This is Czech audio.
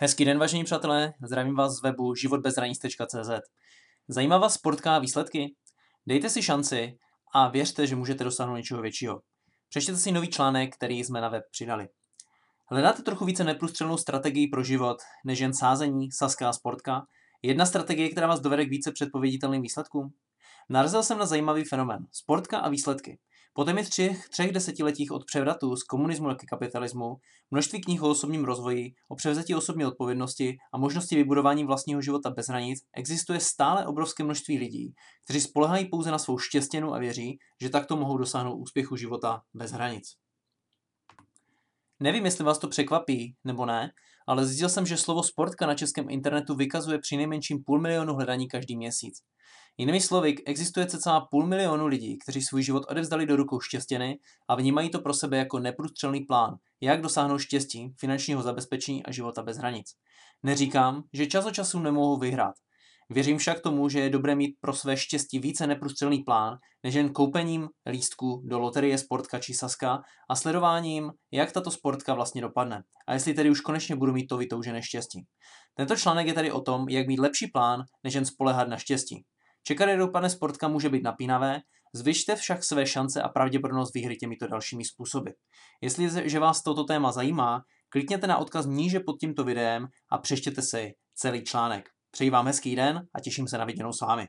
Hezký den, vážení přátelé, zdravím vás z webu životbezhranic.cz. Zajímá vás sportka a výsledky? Dejte si šanci a věřte, že můžete dosáhnout něčeho většího. Přečtěte si nový článek, který jsme na web přidali. Hledáte trochu více neprůstřelnou strategii pro život, než jen sázení, saská a sportka? Jedna strategie, která vás dovede k více předpověditelným výsledkům? Narazil jsem na zajímavý fenomén sportka a výsledky – po téměř třech, třech desetiletích od převratu z komunismu ke kapitalismu, množství knih o osobním rozvoji, o převzetí osobní odpovědnosti a možnosti vybudování vlastního života bez hranic existuje stále obrovské množství lidí, kteří spolehají pouze na svou štěstěnu a věří, že takto mohou dosáhnout úspěchu života bez hranic. Nevím, jestli vás to překvapí nebo ne, ale zjistil jsem, že slovo sportka na českém internetu vykazuje přinejmenším půl milionu hledání každý měsíc. Jinými slovy, existuje cca půl milionu lidí, kteří svůj život odevzdali do rukou štěstěny a vnímají to pro sebe jako neprůstřelný plán, jak dosáhnout štěstí, finančního zabezpečení a života bez hranic. Neříkám, že čas od času nemohou vyhrát. Věřím však tomu, že je dobré mít pro své štěstí více neprůstřelný plán, než jen koupením lístku do loterie Sportka či Saska a sledováním, jak tato sportka vlastně dopadne a jestli tedy už konečně budu mít to vytoužené štěstí. Tento článek je tady o tom, jak mít lepší plán, než jen spolehat na štěstí. Čekary pane sportka může být napínavé, zvyšte však své šance a pravděpodobnost výhry těmito dalšími způsoby. Jestliže vás toto téma zajímá, klikněte na odkaz níže pod tímto videem a přečtěte si celý článek. Přeji vám hezký den a těším se na viděnou s vámi.